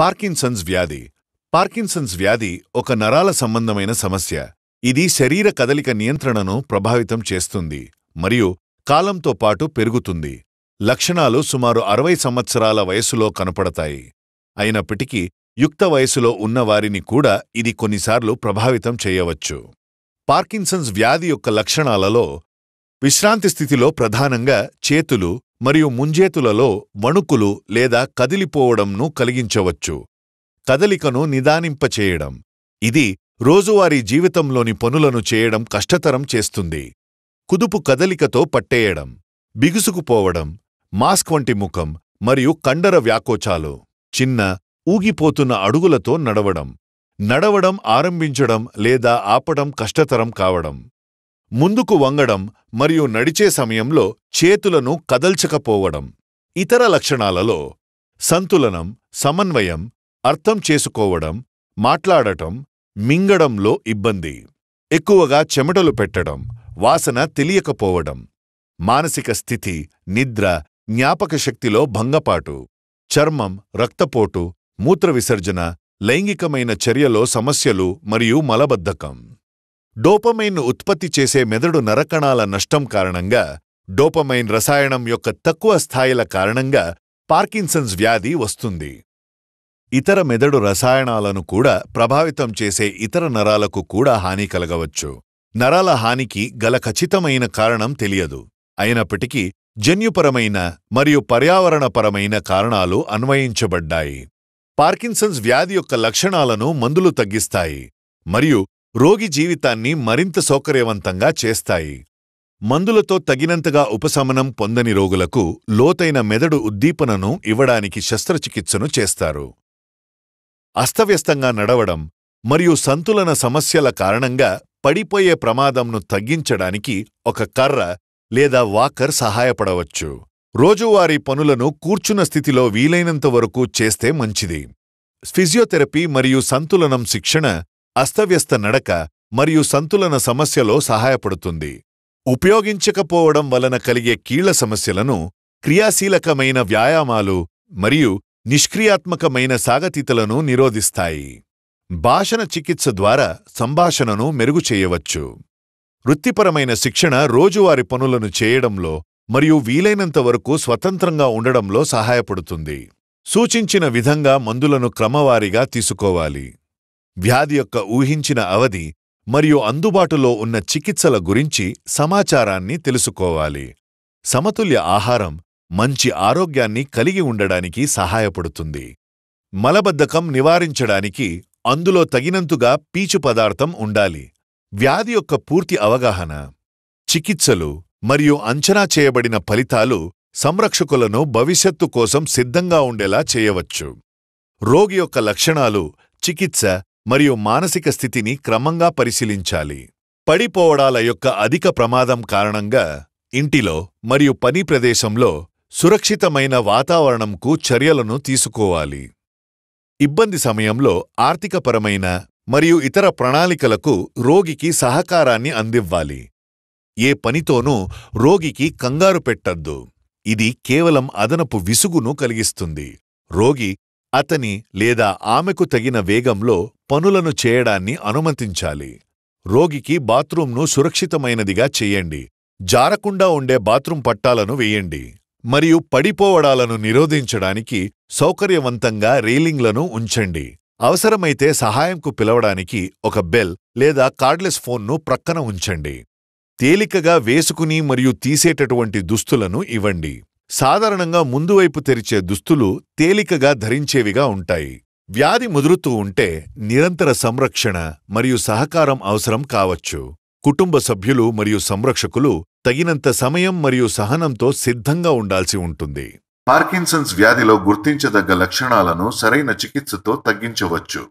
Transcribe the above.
Parkinson's వ్యాధి Parkinson's వ్యాధి ఒక నరాల సంబంధమైన సమస్య ఇది శరీర కదలిక నియంత్రణను ప్రభావితం చేస్తుంది మరియు కాలంతో పాటు పెరుగుతుంది లక్షణాలు సుమారు అరవై సంవత్సరాల వయసులో కనపడతాయి అయినప్పటికీ యుక్త వయసులో ఉన్నవారిని కూడా ఇది కొన్నిసార్లు ప్రభావితం చేయవచ్చు పార్కిన్సన్స్ వ్యాధి యొక్క లక్షణాలలో విశ్రాంతి స్థితిలో ప్రధానంగా చేతులు మరియు ముంజేతులలో వణుకులు లేదా కదిలిపోవడంను కలిగించవచ్చు కదలికను నిదానింపచేయడం ఇది రోజువారీ జీవితంలోని పనులను చేయడం కష్టతరం చేస్తుంది కుదుపు కదలికతో పట్టేయడం బిగుసుకుపోవడం మాస్క్ వంటి ముఖం మరియు కండర వ్యాకోచాలు చిన్న ఊగిపోతున్న అడుగులతో నడవడం నడవడం ఆరంభించడం లేదా ఆపడం కష్టతరం కావడం ముందుకు వంగడం మరియు నడిచే సమయంలో చేతులను కదల్చకపోవడం ఇతర లక్షణాలలో సంతులనం సమన్వయం అర్థం చేసుకోవడం మాట్లాడటం మింగడంలో ఇబ్బంది ఎక్కువగా చెమటలు పెట్టడం వాసన తెలియకపోవడం మానసిక స్థితి నిద్ర జ్ఞాపకశక్తిలో భంగపాటు చర్మం రక్తపోటు మూత్ర విసర్జన లైంగికమైన చర్యలో సమస్యలు మరియు మలబద్ధకం డోపమైన్ను ఉత్పత్తి చేసే మెదడు నరకణాల నష్టం కారణంగా డోపమైన్ రసాయనం యొక్క తక్కువ స్థాయిల కారణంగా పార్కిన్సన్స్ వ్యాధి వస్తుంది ఇతర మెదడు రసాయనాలను కూడా ప్రభావితం చేసే ఇతర నరాలకు కూడా హాని కలగవచ్చు నరాల హానికి గల ఖచ్చితమైన కారణం తెలియదు అయినప్పటికీ జన్యుపరమైన మరియు పర్యావరణపరమైన కారణాలు అన్వయించబడ్డాయి పార్కిన్సన్స్ వ్యాధి యొక్క లక్షణాలను మందులు తగ్గిస్తాయి మరియు రోగి జీవితాన్ని మరింత సౌకర్యవంతంగా చేస్తాయి మందులతో తగినంతగా ఉపశమనం పొందని రోగులకు లోతైన మెదడు ఉద్దీపనను ఇవ్వడానికి శస్త్రచికిత్సను చేస్తారు అస్తవ్యస్తంగా నడవడం మరియు సంతులన సమస్యల కారణంగా పడిపోయే ప్రమాదంను తగ్గించడానికి ఒక కర్ర లేదా వాకర్ సహాయపడవచ్చు రోజువారీ పనులను కూర్చున్న స్థితిలో వీలైనంతవరకు చేస్తే మంచిది ఫిజియోథెరపీ మరియు సంతులనం శిక్షణ అస్తవ్యస్త నడక మరియు సంతులన సమస్యలో సహాయపడుతుంది ఉపయోగించకపోవడం వలన కలిగే కీళ్ల సమస్యలను క్రియాశీలకమైన వ్యాయామాలు మరియు నిష్క్రియాత్మకమైన సాగతీతలను నిరోధిస్తాయి భాషణ చికిత్స ద్వారా సంభాషణను మెరుగుచేయవచ్చు వృత్తిపరమైన శిక్షణ రోజువారి పనులను చేయడంలో మరియు వీలైనంతవరకు స్వతంత్రంగా ఉండడంలో సహాయపడుతుంది సూచించిన విధంగా మందులను క్రమవారీగా తీసుకోవాలి వ్యాధి యొక్క ఊహించిన అవధి మరియు అందుబాటులో ఉన్న చికిత్సల గురించి సమాచారాన్ని తెలుసుకోవాలి సమతుల్య ఆహారం మంచి ఆరోగ్యాన్ని కలిగి ఉండడానికి సహాయపడుతుంది మలబద్ధకం నివారించడానికి అందులో తగినంతుగా పీచు పదార్థం ఉండాలి వ్యాధి యొక్క పూర్తి అవగాహన చికిత్సలు మరియు అంచనా చేయబడిన ఫలితాలు సంరక్షకులను భవిష్యత్తు కోసం సిద్ధంగా ఉండేలా చేయవచ్చు రోగి యొక్క లక్షణాలు చికిత్స మరియు మానసిక స్థితిని క్రమంగా పరిశీలించాలి పడిపోవడాల యొక్క అధిక ప్రమాదం కారణంగా ఇంటిలో మరియు పని ప్రదేశంలో సురక్షితమైన వాతావరణంకు చర్యలను తీసుకోవాలి ఇబ్బంది సమయంలో ఆర్థికపరమైన మరియు ఇతర ప్రణాళికలకు రోగికి సహకారాన్ని అందివ్వాలి ఏ పనితోనూ రోగికి కంగారు పెట్టద్దు ఇది కేవలం అదనపు విసుగును కలిగిస్తుంది రోగి అతని లేదా ఆమెకు తగిన వేగంలో పనులను చేయడాన్ని అనుమతించాలి రోగికి బాత్రూంను సురక్షితమైనదిగా చెయ్యండి జారకుండా ఉండే బాత్రూం పట్టాలను వేయండి మరియు పడిపోవడాలను నిరోధించడానికి సౌకర్యవంతంగా రీలింగ్లను ఉంచండి అవసరమైతే సహాయంకు పిలవడానికి ఒక బెల్ లేదా కార్డ్లెస్ ఫోన్ను ప్రక్కన ఉంచండి తేలికగా వేసుకుని మరియు తీసేటటువంటి దుస్తులను ఇవ్వండి సాధారణంగా ముందువైపు తెరిచే దుస్తులు తేలికగా ధరించేవిగా ఉంటాయి వ్యాధి ముదురుతూ ఉంటే నిరంతర సంరక్షణ మరియు సహకారం అవసరం కావచ్చు కుటుంబ సభ్యులు మరియు సంరక్షకులు తగినంత సమయం మరియు సహనంతో సిద్ధంగా ఉండాల్సి ఉంటుంది పార్కిన్సన్స్ వ్యాధిలో గుర్తించదగ్గ లక్షణాలను సరైన చికిత్సతో తగ్గించవచ్చు